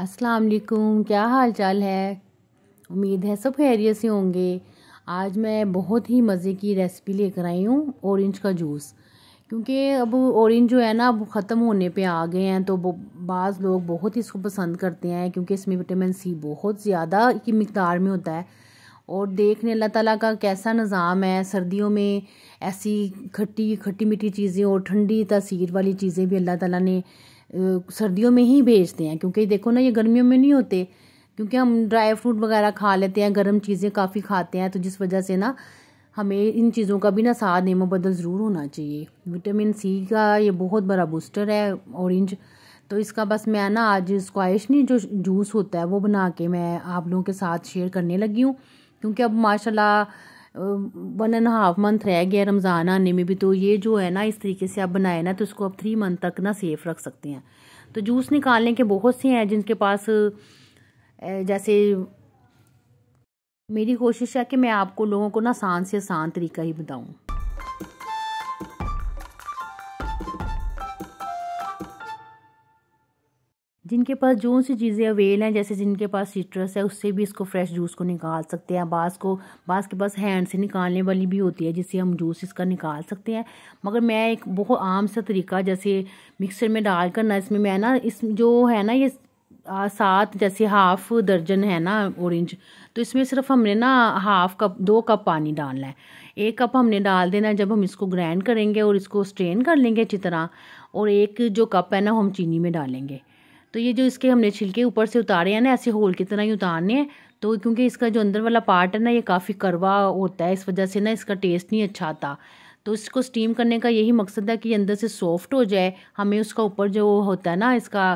अस्सलाम वालेकुम क्या हाल चाल है उम्मीद है सब खैरियत से होंगे आज मैं बहुत ही मज़े की रेसिपी लेकर आई हूँ ऑरेंज का जूस क्योंकि अब ऑरेंज जो है ना अब ख़त्म होने पे आ गए हैं तो बाज़ लोग बहुत ही इसको पसंद करते हैं क्योंकि इसमें विटामिन सी बहुत ज़्यादा की मकदार में होता है और देखने अल्लाह ताला का कैसा निज़ाम है सर्दियों में ऐसी खट्टी खट्टी मीठी चीज़ें और ठंडी तसीर वाली चीज़ें भी अल्लाह ताला ने सर्दियों में ही भेजते हैं क्योंकि देखो ना ये गर्मियों में नहीं होते क्योंकि हम ड्राई फ्रूट वगैरह खा लेते हैं गर्म चीज़ें काफ़ी खाते हैं तो जिस वजह से ना हमें इन चीज़ों का भी ना साथ नियम बदल ज़रूर होना चाहिए विटामिन सी का ये बहुत बड़ा बूस्टर है ऑरेंज तो इसका बस मैं ना आज स्क्वाइश नहीं जो जूस होता है वो बना के मैं आप लोगों के साथ शेयर करने लगी हूँ क्योंकि अब माशाल्लाह वन एंड हाफ मंथ रह गया रमज़ान आने में भी तो ये जो है ना इस तरीके से आप बनाए ना तो उसको आप थ्री मंथ तक ना सेफ़ रख सकते हैं तो जूस निकालने के बहुत से हैं जिनके पास जैसे मेरी कोशिश है कि मैं आपको लोगों को ना आसान से आसान तरीका ही बताऊँ जिनके पास जो सी चीज़ें अवेल हैं जैसे जिनके पास सिट्रस है उससे भी इसको फ्रेश जूस को निकाल सकते हैं बास को बास के पास हैंड से निकालने वाली भी होती है जिससे हम जूस इसका निकाल सकते हैं मगर मैं एक बहुत आम सा तरीका जैसे मिक्सर में डाल कर ना इसमें मैं ना इस जो है ना ये सात जैसे हाफ दर्जन है ना ऑरेंज तो इसमें सिर्फ हमने ना हाफ कप दो कप पानी डालना है एक कप हमने डाल देना है जब हम इसको ग्राइंड करेंगे और इसको स्ट्रेन कर लेंगे अच्छी तरह और एक जो कप है ना हम चीनी में डालेंगे तो ये जो इसके हमने छिलके ऊपर से उतारे हैं ना ऐसे होल की तरह ही उतारने हैं तो क्योंकि इसका जो अंदर वाला पार्ट है ना ये काफ़ी करवा होता है इस वजह से ना इसका टेस्ट नहीं अच्छा आता तो इसको स्टीम करने का यही मकसद है कि अंदर से सॉफ्ट हो जाए हमें उसका ऊपर जो होता है ना इसका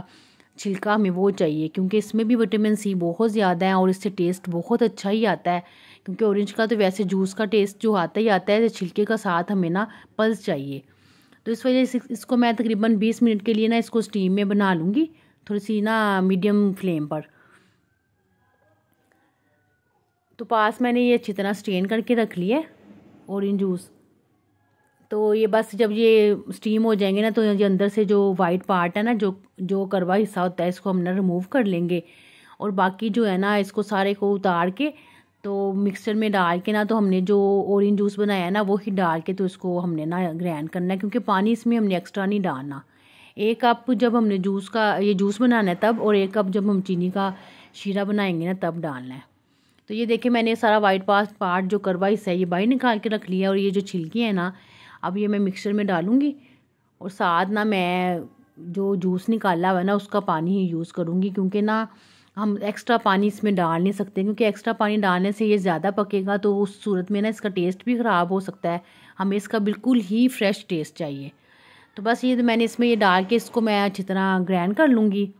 छिलका हमें वो चाहिए क्योंकि इसमें भी विटामिन सी बहुत ज़्यादा है और इससे टेस्ट बहुत अच्छा ही आता है क्योंकि ऑरेंज का तो वैसे जूस का टेस्ट जो आता ही आता है छिलके का साथ हमें ना पल्स चाहिए तो इस वजह से इसको मैं तकरीबन बीस मिनट के लिए ना इसको स्टीम में बना लूँगी थोड़ी सी ना मीडियम फ्लेम पर तो पास मैंने ये अच्छी तरह स्टेन करके रख ली है ऑरेंज जूस तो ये बस जब ये स्टीम हो जाएंगे ना तो ये अंदर से जो वाइट पार्ट है ना जो जो करवा हिस्सा होता है इसको हम ना रिमूव कर लेंगे और बाकी जो है ना इसको सारे को उतार के तो मिक्सर में डाल के ना तो हमने जो ऑरेंज जूस बनाया है ना वो ही डाल के तो इसको हमने ना ग्रैंड करना है क्योंकि पानी इसमें हमने एक्स्ट्रा नहीं डालना एक कप जब हमने जूस का ये जूस बनाना है तब और एक कप जब हम चीनी का शीरा बनाएंगे ना तब डालना है तो ये देखिए मैंने सारा वाइट पास पार्ट जो करवा है ये बाहर निकाल के रख लिया और ये जो छिलकी है ना अब ये मैं मिक्सर में डालूँगी और साथ ना मैं जो जूस निकाला हुआ है ना उसका पानी ही यूज़ करूँगी क्योंकि ना हम एक्स्ट्रा पानी इसमें डाल नहीं सकते क्योंकि एक्स्ट्रा पानी डालने से ये ज़्यादा पकेगा तो उस सूरत में ना इसका टेस्ट भी ख़राब हो सकता है हमें इसका बिल्कुल ही फ्रेश टेस्ट चाहिए तो बस ये मैंने इसमें ये डाल के इसको मैं अच्छी तरह ग्रैंड कर लूँगी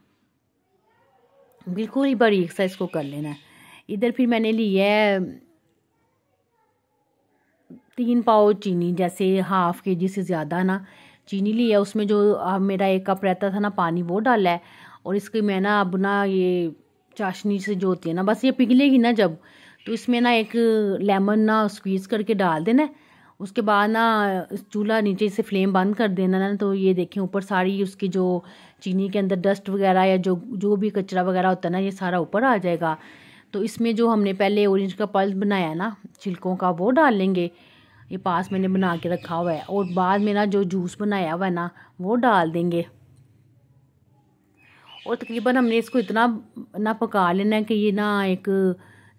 बिल्कुल ही बारीक सा इसको कर लेना है इधर फिर मैंने लिया है तीन पाव चीनी जैसे हाफ़ के जी से ज़्यादा ना चीनी ली है उसमें जो आ, मेरा एक कप रहता था ना पानी वो डाला है और इसकी मैं ना अब ना ये चाशनी से जो होती है ना बस ये पिघलेगी ना जब तो इसमें ना एक लेमन ना स्क्वीज़ करके डाल देना उसके बाद ना चूल्हा नीचे से फ्लेम बंद कर देना ना तो ये देखें ऊपर सारी उसकी जो चीनी के अंदर डस्ट वगैरह या जो जो भी कचरा वगैरह होता है ना ये सारा ऊपर आ जाएगा तो इसमें जो हमने पहले ऑरेंज का पल्स बनाया ना छिलकों का वो डाल लेंगे ये पास मैंने बना के रखा हुआ है और बाद में ना जो जूस बनाया हुआ है ना वो डाल देंगे और तकरीबन हमने इसको इतना ना पका लेना है कि ये ना एक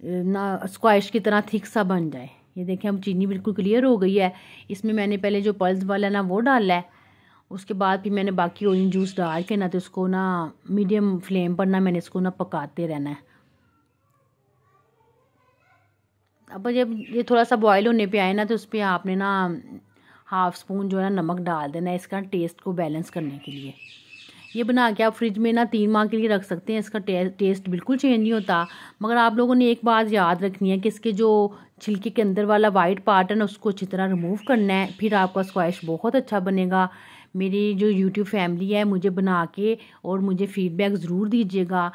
ना स्क्वाश की तरह थिक सा बन जाए ये देखें अब चीनी बिल्कुल क्लियर हो गई है इसमें मैंने पहले जो पल्स वाला ना वो डाला है उसके बाद फिर मैंने बाकी ऑरेंज जूस डाल के ना तो उसको ना मीडियम फ्लेम पर ना मैंने इसको ना पकाते रहना है अब जब ये थोड़ा सा बॉयल होने पे आए ना तो उस पर आपने ना हाफ़ स्पून जो है ना नमक डाल देना इसका टेस्ट को बैलेंस करने के लिए ये बना के आप फ्रिज में ना तीन माह के लिए रख सकते हैं इसका टे, टेस्ट बिल्कुल चेंज नहीं होता मगर आप लोगों ने एक बात याद रखनी है कि इसके जो छिलके के अंदर वाला वाइट पार्ट है ना उसको अच्छी तरह रिमूव करना है फिर आपका स्क्वाइश बहुत अच्छा बनेगा मेरी जो यूट्यूब फैमिली है मुझे बना के और मुझे फीडबैक ज़रूर दीजिएगा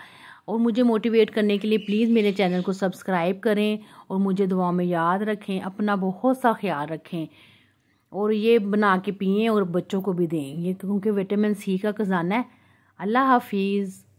और मुझे मोटिवेट करने के लिए प्लीज़ मेरे चैनल को सब्सक्राइब करें और मुझे दुआ में याद रखें अपना बहुत सा ख्याल रखें और ये बना के पिए और बच्चों को भी दें ये क्योंकि विटामिन सी का ख़जाना है अल्लाह हाफिज़